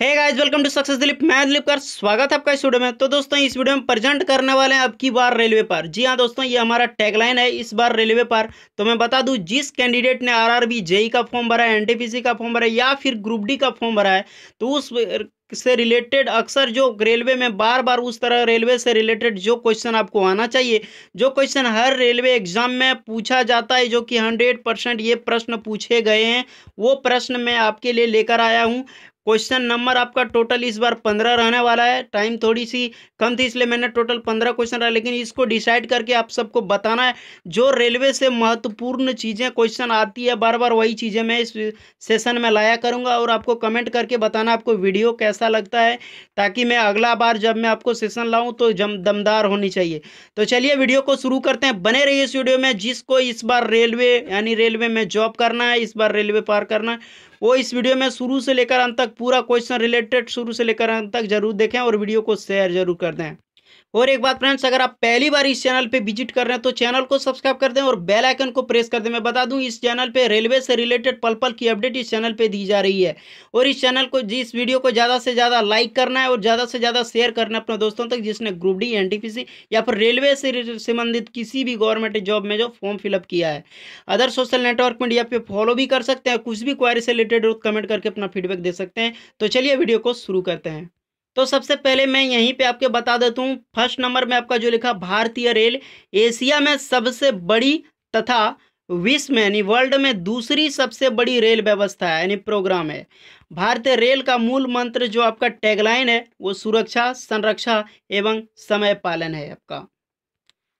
hey guys welcome to success Dilip मैं दिलीप कर स्वागत है आपका इस वीडियो में तो दोस्तों इस वीडियो में प्रेजेंट करने वाले हैं अब की बार रेलवे पर जी हाँ दोस्तों ये हमारा टैगलाइन है इस बार रेलवे पर तो मैं बता दूं जिस कैंडिडेट ने आरआरबी जेई e e का फॉर्म भरा है एनटीपीसी का फॉर्म भरा है या फिर ग्रुप डी का फॉर्म भरा है तो उस से रिलेटेड अक्सर जो रेलवे में बार बार उस तरह रेलवे से रिलेटेड जो क्वेश्चन आपको आना चाहिए जो क्वेश्चन हर रेलवे एग्जाम में पूछा जाता है जो कि हंड्रेड परसेंट ये प्रश्न पूछे गए हैं वो प्रश्न मैं आपके लिए लेकर आया हूँ क्वेश्चन नंबर आपका टोटल इस बार पंद्रह रहने वाला है टाइम थोड़ी सी कम थी इसलिए मैंने टोटल पंद्रह क्वेश्चन रहा लेकिन इसको डिसाइड करके आप सबको बताना है जो रेलवे से महत्वपूर्ण चीज़ें क्वेश्चन आती है बार बार वही चीज़ें मैं इस सेशन में लाया करूँगा और आपको कमेंट करके बताना आपको वीडियो कैसे ऐसा लगता है ताकि मैं अगला बार जब मैं आपको सेशन लाऊं तो जम दमदार होनी चाहिए तो चलिए वीडियो को शुरू करते हैं बने रहिए इस वीडियो में जिसको इस बार रेलवे यानी रेलवे में जॉब करना है इस बार रेलवे पार करना है वो इस वीडियो में शुरू से लेकर अंत तक पूरा क्वेश्चन रिलेटेड शुरू से लेकर अंत तक जरूर देखें और वीडियो को शेयर जरूर कर दें और एक बात फ्रेंड्स अगर आप पहली बार इस चैनल पे विजिट कर रहे हैं तो चैनल को सब्सक्राइब कर दें और बेल आइकन को प्रेस कर दें मैं बता दूं इस चैनल पे रेलवे से रिलेटेड पल पल की अपडेट इस चैनल पे दी जा रही है और इस चैनल को जिस वीडियो को ज़्यादा से ज़्यादा लाइक करना है और ज़्यादा से ज़्यादा शेयर करना है अपने दोस्तों तक जिसने ग्रुप डी एन या फिर रेलवे से संबंधित किसी भी गवर्नमेंट जॉब में जो फॉर्म फिलअप किया है अदर सोशल नेटवर्क मीडिया पर फॉलो भी कर सकते हैं कुछ भी क्वारी से रिलेटेड कमेंट करके अपना फीडबैक दे सकते हैं तो चलिए वीडियो को शुरू करते हैं तो सबसे पहले मैं यहीं पे आपके बता देता हूँ फर्स्ट नंबर में आपका जो लिखा भारतीय रेल एशिया में सबसे बड़ी तथा विश्व में यानी वर्ल्ड में दूसरी सबसे बड़ी रेल व्यवस्था है यानी प्रोग्राम है भारतीय रेल का मूल मंत्र जो आपका टैगलाइन है वो सुरक्षा संरक्षा एवं समय पालन है आपका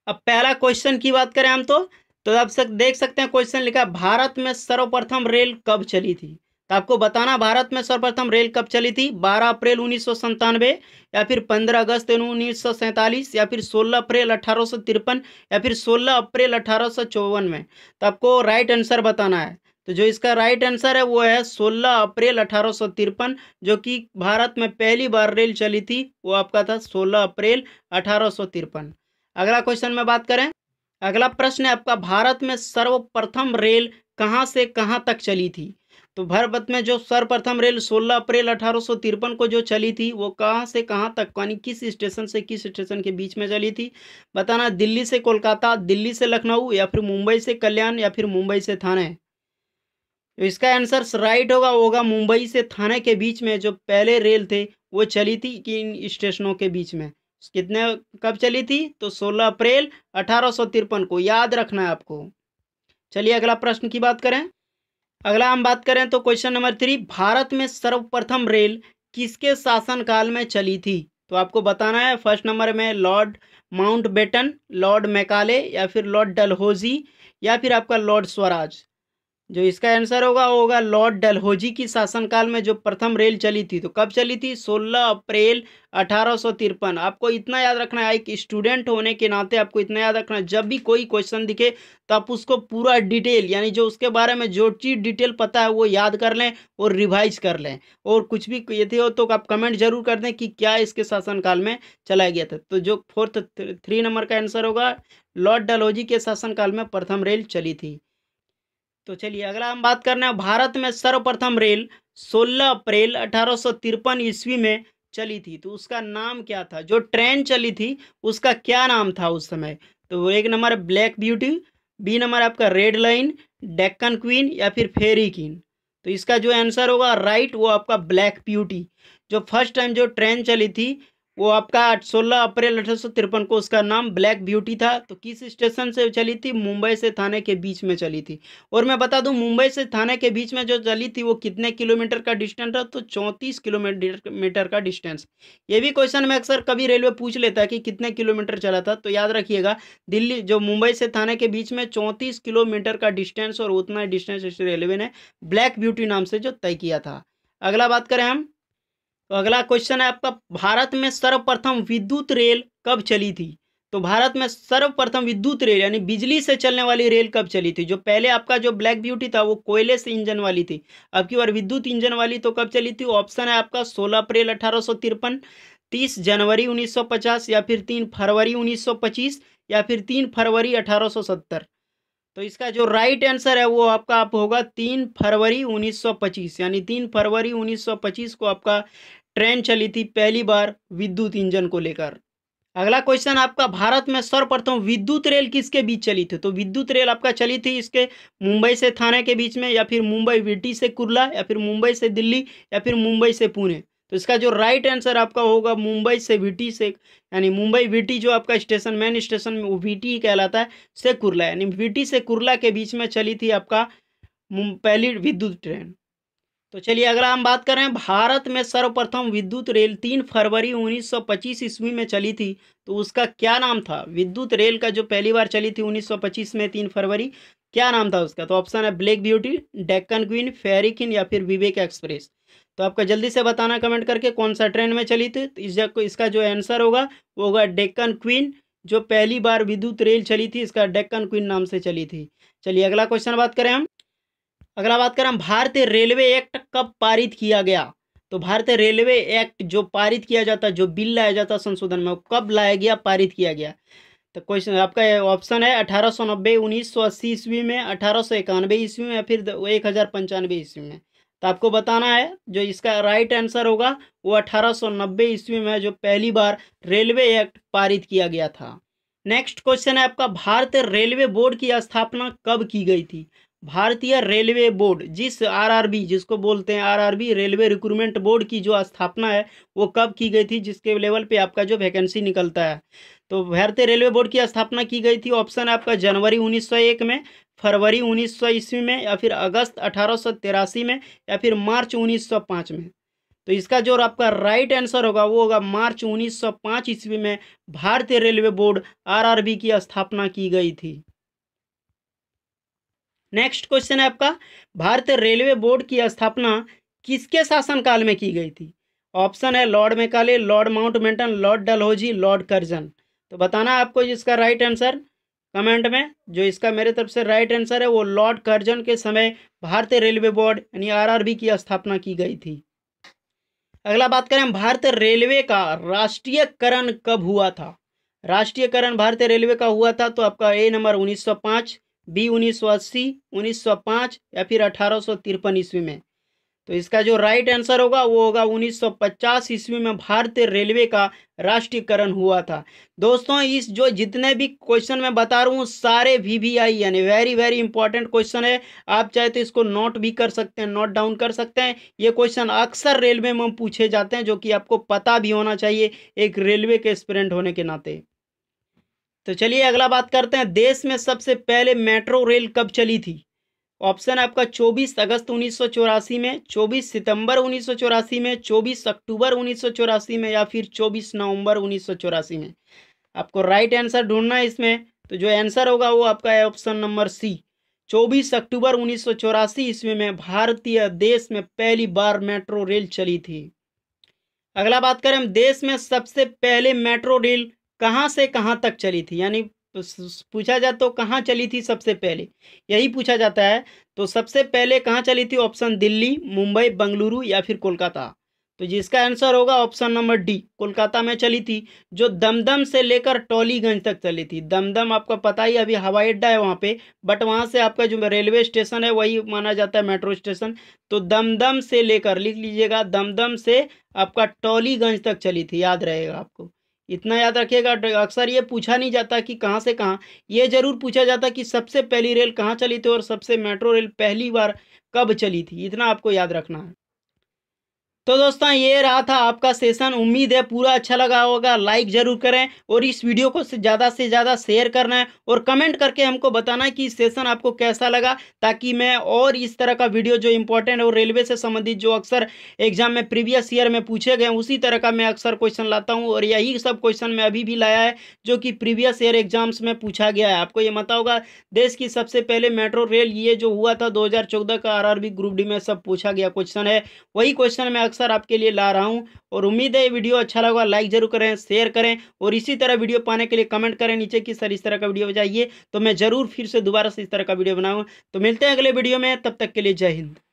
अब पहला क्वेश्चन की बात करें हम तो तो आप सक, देख सकते हैं क्वेश्चन लिखा भारत में सर्वप्रथम रेल कब चली थी तो आपको बताना भारत में सर्वप्रथम रेल कब चली थी 12 अप्रैल उन्नीस या फिर 15 अगस्त उन्नीस या फिर 16 अप्रैल अठारह या फिर 16 अप्रैल अठारह में तो आपको राइट आंसर बताना है तो जो इसका राइट आंसर है वो है 16 अप्रैल अठारह जो कि भारत में पहली बार रेल चली थी वो आपका था 16 अप्रैल अठारह अगला क्वेश्चन में बात करें अगला प्रश्न है आपका भारत में सर्वप्रथम रेल कहाँ से कहाँ तक चली थी तो भारत में जो सर्वप्रथम रेल 16 अप्रैल अठारह को जो चली थी वो कहाँ से कहाँ तक यानी किस स्टेशन से किस स्टेशन के बीच में चली थी बताना दिल्ली से कोलकाता दिल्ली से लखनऊ या फिर मुंबई से कल्याण या फिर मुंबई से थाने तो इसका आंसर राइट होगा होगा मुंबई से थाने के बीच में जो पहले रेल थे वो चली थी कि इन स्टेशनों के बीच में कितने कब चली थी तो 16 अप्रैल अठारह को याद रखना है आपको चलिए अगला प्रश्न की बात करें अगला हम बात करें तो क्वेश्चन नंबर थ्री भारत में सर्वप्रथम रेल किसके शासनकाल में चली थी तो आपको बताना है फर्स्ट नंबर में Lord Mountbatten Lord Macaulay या फिर लॉर्ड डलहोजी या फिर आपका लॉर्ड स्वराज जो इसका आंसर होगा वो होगा लॉर्ड डलहोजी की शासनकाल में जो प्रथम रेल चली थी तो कब चली थी 16 अप्रैल अठारह आपको इतना याद रखना है एक स्टूडेंट होने के नाते आपको इतना याद रखना है जब भी कोई क्वेश्चन दिखे तो आप उसको पूरा डिटेल यानी जो उसके बारे में जो चीज़ डिटेल पता है वो याद कर लें और रिवाइज कर लें और कुछ भी यदि हो तो आप कमेंट जरूर कर दें कि क्या इसके शासनकाल में चलाया गया था तो जो फोर्थ थ्री नंबर का आंसर होगा लॉर्ड डलहौजी के शासनकाल में प्रथम रेल चली थी तो चलिए अगला हम बात कर रहे हैं भारत में सर्वप्रथम रेल 16 अप्रैल अठारह ईस्वी में चली थी तो उसका नाम क्या था जो ट्रेन चली थी उसका क्या नाम था उस समय तो एक number black beauty B number आपका रेड लाइन डेक्कन क्वीन या फिर फेरी क्वीन तो इसका जो आंसर होगा राइट वो आपका ब्लैक ब्यूटी जो फर्स्ट टाइम जो ट्रेन चली थी वो आपका 16 अप्रैल अठारह को उसका नाम ब्लैक ब्यूटी था तो किस स्टेशन से चली थी मुंबई से थाने के बीच में चली थी और मैं बता दूं मुंबई से थाने के बीच में जो चली थी वो कितने किलोमीटर का डिस्टेंस था तो 34 किलोमीटर मीटर का डिस्टेंस ये भी क्वेश्चन में अक्सर कभी रेलवे पूछ लेता है कि कितने किलोमीटर चला था तो याद रखिएगा दिल्ली जो मुंबई से थाने के बीच में चौंतीस किलोमीटर का डिस्टेंस और उतना डिस्टेंस रेलवे ने ब्लैक ब्यूटी नाम से जो तय किया था अगला बात करें हम तो अगला क्वेश्चन है आपका भारत में सर्वप्रथम विद्युत रेल कब चली थी तो भारत में सर्वप्रथम विद्युत रेल यानी बिजली से चलने वाली रेल कब चली थी जो पहले आपका जो ब्लैक ब्यूटी था वो कोयले से इंजन वाली थी अब की बार विद्युत इंजन वाली तो कब चली थी ऑप्शन है आपका 16 अप्रैल अठारह तीस जनवरी 1950 या फिर तीन फरवरी 1925 या फिर तीन फरवरी 1870 तो इसका जो राइट आंसर है वो आपका आप होगा तीन फरवरी 1925 यानी तीन फरवरी 1925 को आपका ट्रेन चली थी पहली बार विद्युत इंजन को लेकर अगला क्वेश्चन आपका भारत में सर्वप्रथम विद्युत रेल किसके बीच चली थी तो विद्युत रेल आपका चली थी इसके मुंबई से थाने के बीच में या फिर मुंबई विटी से कुरला या फिर मुंबई से दिल्ली या फिर मुंबई से पुणे तो इसका जो राइट आंसर आपका होगा मुंबई से विटी से यानी मुंबई विटी जो आपका स्टेशन मेन स्टेशन में वो वीटी ही कहलाता है से कुरला यानी विटी से कुरला के बीच में चली थी आपका पहली विद्युत ट्रेन तो चलिए अगला हम बात करें भारत में सर्वप्रथम विद्युत रेल तीन फरवरी 1925 ईस्वी में चली थी तो उसका क्या नाम था विद्युत रेल का जो पहली बार चली थी 1925 में तीन फरवरी क्या नाम था उसका तो ऑप्शन है black beauty Deccan queen fairy queen या फिर विवेक एक्सप्रेस तो आपका जल्दी से बताना कमेंट करके कौन सा ट्रेन में चली थी तो इस इसका जो आंसर होगा वो होगा डेक्कन क्वीन जो पहली बार विद्युत रेल चली थी इसका डेक्कन क्वीन नाम से चली थी चलिए अगला क्वेश्चन बात करें हम अगला बात करें भारतीय रेलवे एक्ट कब पारित किया गया तो भारतीय रेलवे एक्ट जो पारित किया जाता जो बिल लाया जाता संशोधन में कब लाया गया पारित किया गया तो क्वेश्चन आपका ऑप्शन है अठारह सौ नब्बे उन्नीस सौ अस्सी ईस्वी में अठारह सौ इक्यानवे ईस्वी में या फिर एक हज़ार पंचानवे ईस्वी में तो आपको बताना है जो इसका राइट आंसर होगा वो अठारह सौ नब्बे ईस्वी में जो पहली बार रेलवे एक्ट पारित किया गया था नेक्स्ट क्वेश्चन है आपका भारतीय रेलवे बोर्ड की स्थापना कब की गई थी भारतीय रेलवे बोर्ड जिस आरआरबी जिसको बोलते हैं आरआरबी रेलवे रिक्रूटमेंट बोर्ड की जो स्थापना है वो कब की गई थी जिसके लेवल पे आपका जो वैकेंसी निकलता है तो भारतीय रेलवे बोर्ड की स्थापना की गई थी ऑप्शन है आपका जनवरी 1901 में फरवरी उन्नीस सौ ईस्वी में या फिर अगस्त अठारह में या फिर मार्च उन्नीस में तो इसका जो आपका राइट आंसर होगा वो होगा मार्च उन्नीस ईस्वी में भारतीय रेलवे बोर्ड आर की स्थापना की गई थी नेक्स्ट क्वेश्चन है आपका भारतीय रेलवे बोर्ड की स्थापना किसके शासनकाल में की गई थी ऑप्शन है Lord Macaulay Lord Mountbatten Lord Dalhousie Lord Curzon तो बताना आपको इसका राइट आंसर कमेंट में जो इसका मेरे तरफ से राइट आंसर है वो लॉर्ड कर्जन के समय भारतीय रेलवे बोर्ड यानी आरआरबी की स्थापना की गई थी अगला बात करें भारतीय रेलवे का राष्ट्रीयकरण कब हुआ था राष्ट्रीयकरण भारतीय रेलवे का हुआ था तो आपका ए नंबर उन्नीस बी 1980, 1905 या फिर अठारह ईस्वी में तो इसका जो राइट आंसर होगा वो होगा 1950 ईस्वी में भारतीय रेलवे का राष्ट्रीयकरण हुआ था दोस्तों इस जो जितने भी क्वेश्चन मैं बता रहा हूँ सारे वी वी आई यानी वेरी वेरी इंपॉर्टेंट क्वेश्चन है आप चाहे तो इसको नोट भी कर सकते हैं नोट डाउन कर सकते हैं ये क्वेश्चन अक्सर रेलवे में पूछे जाते हैं जो कि आपको पता भी होना चाहिए एक रेलवे के स्टूडेंट होने के नाते तो चलिए अगला बात करते हैं देश में सबसे पहले मेट्रो रेल कब चली थी ऑप्शन आपका 24 अगस्त उन्नीस में 24 सितंबर उन्नीस में 24 अक्टूबर उन्नीस में या फिर 24 नवंबर उन्नीस में आपको राइट आंसर ढूंढना है इसमें तो जो आंसर होगा वो आपका है ऑप्शन नंबर सी 24 अक्टूबर उन्नीस सौ ईस्वी में भारतीय देश में पहली बार मेट्रो रेल चली थी अगला बात करें हम देश में सबसे पहले मेट्रो रेल कहाँ से कहाँ तक चली थी यानी पूछा जाए तो कहाँ चली थी सबसे पहले यही पूछा जाता है तो सबसे पहले कहाँ चली थी ऑप्शन दिल्ली मुंबई बंगलुरु या फिर कोलकाता तो जिसका आंसर होगा ऑप्शन नंबर डी कोलकाता में चली थी जो दमदम से लेकर टॉलीगंज तक चली थी दमदम आपका पता ही अभी हवाई अड्डा है वहाँ पे बट वहाँ से आपका जो रेलवे स्टेशन है वही माना जाता है मेट्रो स्टेशन तो दमदम से लेकर लिख लीजिएगा दमदम से आपका टॉलीगंज तक चली थी याद रहेगा आपको इतना याद रखिएगा अक्सर ये पूछा नहीं जाता कि कहाँ से कहाँ ये जरूर पूछा जाता कि सबसे पहली रेल कहाँ चली थी और सबसे मेट्रो रेल पहली बार कब चली थी इतना आपको याद रखना है तो दोस्तों ये रहा था आपका सेशन उम्मीद है पूरा अच्छा लगा होगा लाइक जरूर करें और इस वीडियो को ज़्यादा से ज़्यादा शेयर करना है और कमेंट करके हमको बताना है कि सेशन आपको कैसा लगा ताकि मैं और इस तरह का वीडियो जो इंपॉर्टेंट और रेलवे से संबंधित जो अक्सर एग्जाम में प्रीवियस ईयर में पूछे गए उसी तरह का मैं अक्सर क्वेश्चन लाता हूँ और यही सब क्वेश्चन मैं अभी भी लाया है जो कि प्रीवियस ईयर एग्जाम्स में पूछा गया है आपको ये बता होगा देश की सबसे पहले मेट्रो रेल ये जो हुआ था दो का आर ग्रुप डी में सब पूछा गया क्वेश्चन है वही क्वेश्चन मैं अक्सर आपके लिए ला रहा हूँ और उम्मीद है ये वीडियो अच्छा लगा लाइक जरूर करें शेयर करें और इसी तरह वीडियो पाने के लिए कमेंट करें नीचे कि सर इस तरह का वीडियो बजाइए तो मैं ज़रूर फिर से दोबारा से इस तरह का वीडियो बनाऊँ तो मिलते हैं अगले वीडियो में तब तक के लिए जय हिंद